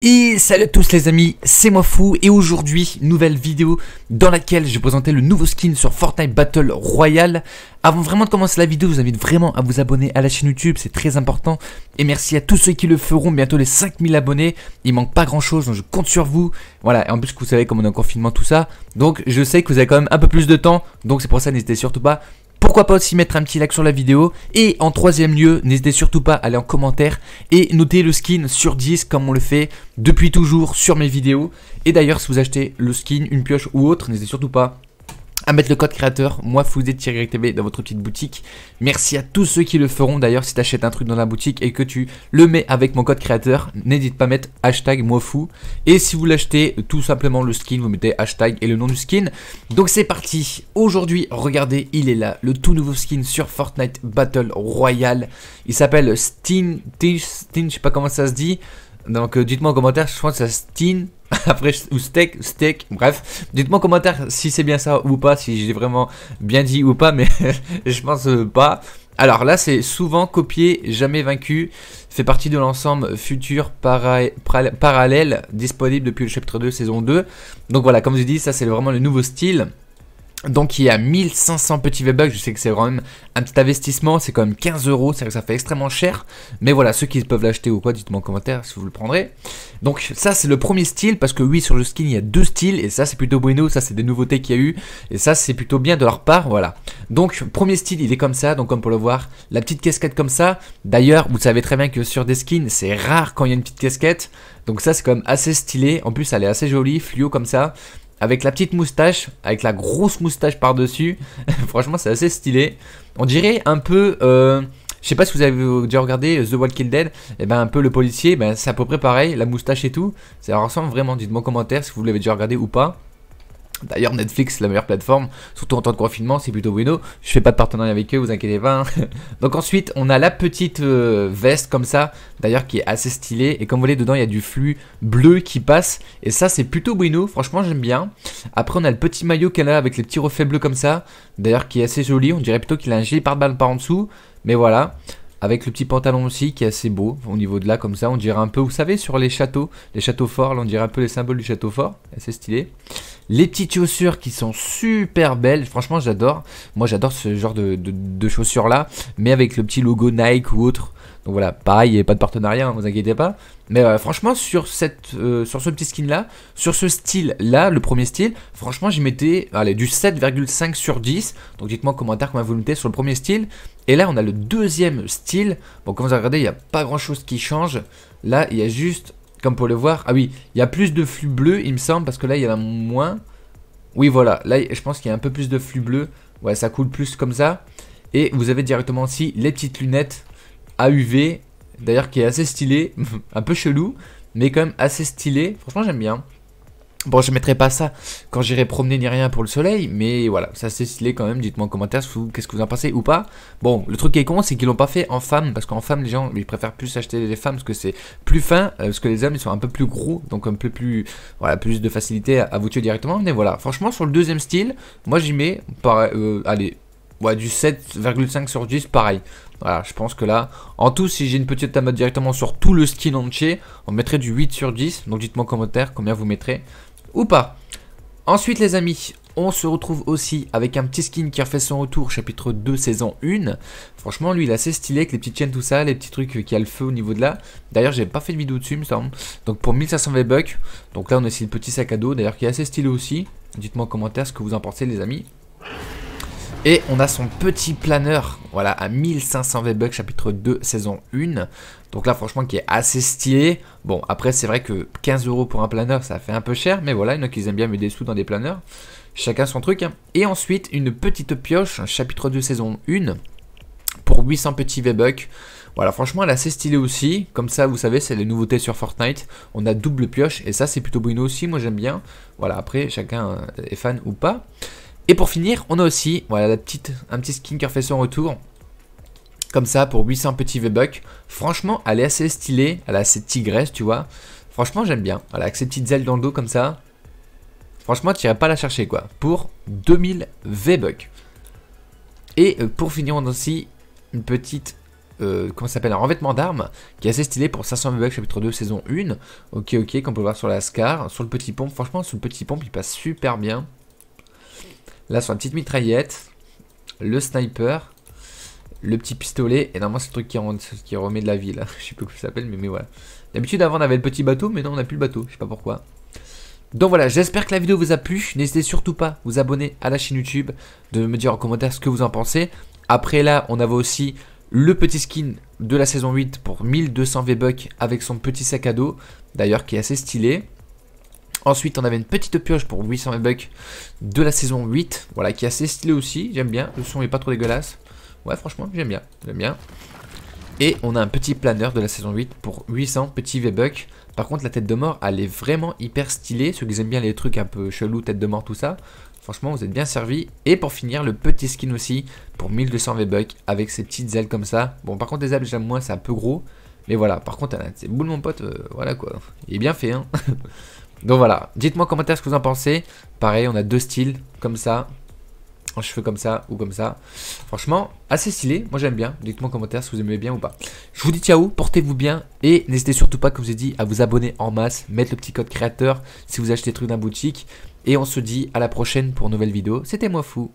Et salut à tous les amis, c'est moi Fou et aujourd'hui, nouvelle vidéo dans laquelle je vais présenter le nouveau skin sur Fortnite Battle Royale. Avant vraiment de commencer la vidéo, je vous invite vraiment à vous abonner à la chaîne YouTube, c'est très important. Et merci à tous ceux qui le feront, bientôt les 5000 abonnés, il manque pas grand chose, donc je compte sur vous. Voilà, et en plus que vous savez comme on est en confinement, tout ça, donc je sais que vous avez quand même un peu plus de temps, donc c'est pour ça n'hésitez surtout pas pourquoi pas aussi mettre un petit like sur la vidéo. Et en troisième lieu, n'hésitez surtout pas à aller en commentaire et noter le skin sur 10 comme on le fait depuis toujours sur mes vidéos. Et d'ailleurs, si vous achetez le skin, une pioche ou autre, n'hésitez surtout pas à mettre le code créateur moi tv dans votre petite boutique. Merci à tous ceux qui le feront. D'ailleurs, si tu achètes un truc dans la boutique et que tu le mets avec mon code créateur, n'hésite pas à mettre hashtag moifou. Et si vous l'achetez, tout simplement le skin, vous mettez hashtag et le nom du skin. Donc c'est parti. Aujourd'hui, regardez, il est là, le tout nouveau skin sur Fortnite Battle Royale. Il s'appelle Steen, Steen, je sais pas comment ça se dit. Donc euh, dites-moi en commentaire, je pense que c'est Steen après ou steak, steak, bref. Dites-moi en commentaire si c'est bien ça ou pas, si j'ai vraiment bien dit ou pas, mais je pense euh, pas. Alors là, c'est souvent copié, jamais vaincu. Fait partie de l'ensemble futur parallèle disponible depuis le chapitre 2, saison 2. Donc voilà, comme je vous dis, ça c'est vraiment le nouveau style. Donc il y a 1500 petits V-Bucks, je sais que c'est quand même un petit investissement, c'est quand même 15 euros, c'est que ça fait extrêmement cher. Mais voilà, ceux qui peuvent l'acheter ou quoi, dites-moi en commentaire si vous le prendrez. Donc ça c'est le premier style, parce que oui sur le skin il y a deux styles, et ça c'est plutôt Bruno, ça c'est des nouveautés qu'il y a eu, et ça c'est plutôt bien de leur part, voilà. Donc premier style il est comme ça, donc comme pour le voir, la petite casquette comme ça. D'ailleurs vous savez très bien que sur des skins c'est rare quand il y a une petite casquette, donc ça c'est quand même assez stylé, en plus elle est assez jolie, fluo comme ça avec la petite moustache, avec la grosse moustache par-dessus. Franchement, c'est assez stylé. On dirait un peu. Euh, je sais pas si vous avez déjà regardé The Walking Dead, et eh ben un peu le policier, eh ben c'est à peu près pareil, la moustache et tout, ça ressemble vraiment, dites-moi en commentaire si vous l'avez déjà regardé ou pas. D'ailleurs, Netflix, la meilleure plateforme, surtout en temps de confinement, c'est plutôt Bruno. Je fais pas de partenariat avec eux, vous inquiétez pas. Donc ensuite, on a la petite euh, veste comme ça, d'ailleurs qui est assez stylée. Et comme vous voyez, dedans, il y a du flux bleu qui passe. Et ça, c'est plutôt Bruno. Franchement, j'aime bien. Après, on a le petit maillot qu'elle a avec les petits reflets bleus comme ça. D'ailleurs, qui est assez joli. On dirait plutôt qu'il a un gilet par balle par en dessous. Mais voilà avec le petit pantalon aussi qui est assez beau au niveau de là comme ça on dirait un peu vous savez sur les châteaux les châteaux forts là on dirait un peu les symboles du château fort assez stylé les petites chaussures qui sont super belles. Franchement, j'adore. Moi, j'adore ce genre de, chaussures-là. Mais avec le petit logo Nike ou autre. Donc voilà, pareil, il n'y avait pas de partenariat, ne hein, vous inquiétez pas. Mais euh, franchement, sur, cette, euh, sur ce petit skin-là, sur ce style-là, le premier style, franchement, j'y mettais allez, du 7,5 sur 10. Donc dites-moi en commentaire comment vous mettez sur le premier style. Et là, on a le deuxième style. Bon, comme vous regardez, il n'y a pas grand-chose qui change. Là, il y a juste comme pour le voir. Ah oui, il y a plus de flux bleu, il me semble, parce que là, il y en a moins. Oui, voilà. Là, je pense qu'il y a un peu plus de flux bleu. Ouais, ça coule plus comme ça. Et vous avez directement aussi les petites lunettes AUV, D'ailleurs, qui est assez stylé. un peu chelou, mais quand même assez stylé. Franchement, j'aime bien. Bon, je mettrai pas ça quand j'irai promener ni rien pour le soleil, mais voilà, ça c'est stylé quand même. Dites-moi en commentaire qu'est-ce que vous en pensez ou pas. Bon, le truc qui est con, c'est qu'ils l'ont pas fait en femme, parce qu'en femme, les gens ils préfèrent plus acheter les femmes parce que c'est plus fin, euh, parce que les hommes ils sont un peu plus gros, donc un peu plus, voilà, plus de facilité à, vous tuer directement. Mais voilà, franchement, sur le deuxième style, moi j'y mets, euh, allez, ouais, du 7,5 sur 10, pareil. Voilà, je pense que là, en tout, si j'ai une petite tamade directement sur tout le skin entier, on mettrait du 8 sur 10. Donc dites-moi en commentaire combien vous mettrez ou pas. Ensuite les amis, on se retrouve aussi avec un petit skin qui refait son retour, chapitre 2, saison 1. Franchement, lui, il est assez stylé avec les petites chaînes, tout ça, les petits trucs qui a le feu au niveau de là. D'ailleurs, j'ai pas fait de vidéo dessus, me semble. Donc pour 1500 V-Bucks. Donc là, on a aussi le petit sac à dos, d'ailleurs, qui est assez stylé aussi. Dites-moi en commentaire ce que vous en pensez, les amis. Et on a son petit planeur, voilà, à 1500 V-Bucks, chapitre 2, saison 1. Donc là, franchement, qui est assez stylé. Bon, après, c'est vrai que 15 euros pour un planeur, ça fait un peu cher. Mais voilà, il y en a qui aiment bien mettre des sous dans des planeurs. Chacun son truc. Et ensuite, une petite pioche, chapitre 2, saison 1, pour 800 petits V-Bucks. Voilà, franchement, elle est assez stylée aussi. Comme ça, vous savez, c'est les nouveautés sur Fortnite. On a double pioche et ça, c'est plutôt Bruno aussi. Moi, j'aime bien. Voilà, après, chacun est fan ou pas. Et pour finir, on a aussi voilà, la petite, un petit son son retour. Comme ça, pour 800 petits V-Bucks. Franchement, elle est assez stylée. Elle a cette tigresse, tu vois. Franchement, j'aime bien. Voilà, avec ses petites ailes dans le dos comme ça. Franchement, tu pas la chercher, quoi. Pour 2000 V-Bucks. Et euh, pour finir, on a aussi une petite euh, comment s'appelle un revêtement d'armes qui est assez stylé pour 500 V-Bucks chapitre 2 saison 1 ok ok comme on peut voir sur la Scar sur le petit pompe franchement sur le petit pompe il passe super bien Là, sur la petite mitraillette, le sniper, le petit pistolet. Et normalement, c'est le truc qui, qui, remet de la vie, là. Je sais plus comment ça s'appelle, mais, mais voilà. D'habitude, avant, on avait le petit bateau, mais non, on n'a plus le bateau. Je sais pas pourquoi. Donc voilà, j'espère que la vidéo vous a plu. N'hésitez surtout pas à vous abonner à la chaîne YouTube, de me dire en commentaire ce que vous en pensez. Après là, on avait aussi le petit skin de la saison 8 pour 1200 V-Bucks avec son petit sac à dos, d'ailleurs qui est assez stylé. Ensuite, on avait une petite pioche pour 800 v bucks de la saison 8. Voilà, qui est assez stylé aussi. J'aime bien. Le son est pas trop dégueulasse. Ouais, franchement, j'aime bien. J'aime bien. Et on a un petit planeur de la saison 8 pour 800 petits V-Bucks. Par contre, la tête de mort, elle est vraiment hyper stylée. Ceux qui aiment bien les trucs un peu chelous, tête de mort, tout ça. Franchement, vous êtes bien servis, Et pour finir, le petit skin aussi pour 1200 V-Bucks avec ses petites ailes comme ça. Bon, par contre, les ailes, j'aime moins, c'est un peu gros. Mais voilà, par contre, c'est a mon pote. Euh, voilà quoi. Il est bien fait, hein. Donc voilà, dites-moi en commentaire ce que vous en pensez. Pareil, on a deux styles, comme ça, en cheveux comme ça ou comme ça. Franchement, assez stylé, moi j'aime bien. Dites-moi en commentaire si vous aimez bien ou pas. Je vous dis ciao, portez-vous bien et n'hésitez surtout pas, comme je vous ai dit, à vous abonner en masse, mettre le petit code créateur si vous achetez des trucs d'un boutique. Et on se dit à la prochaine pour une nouvelle vidéo. C'était moi fou.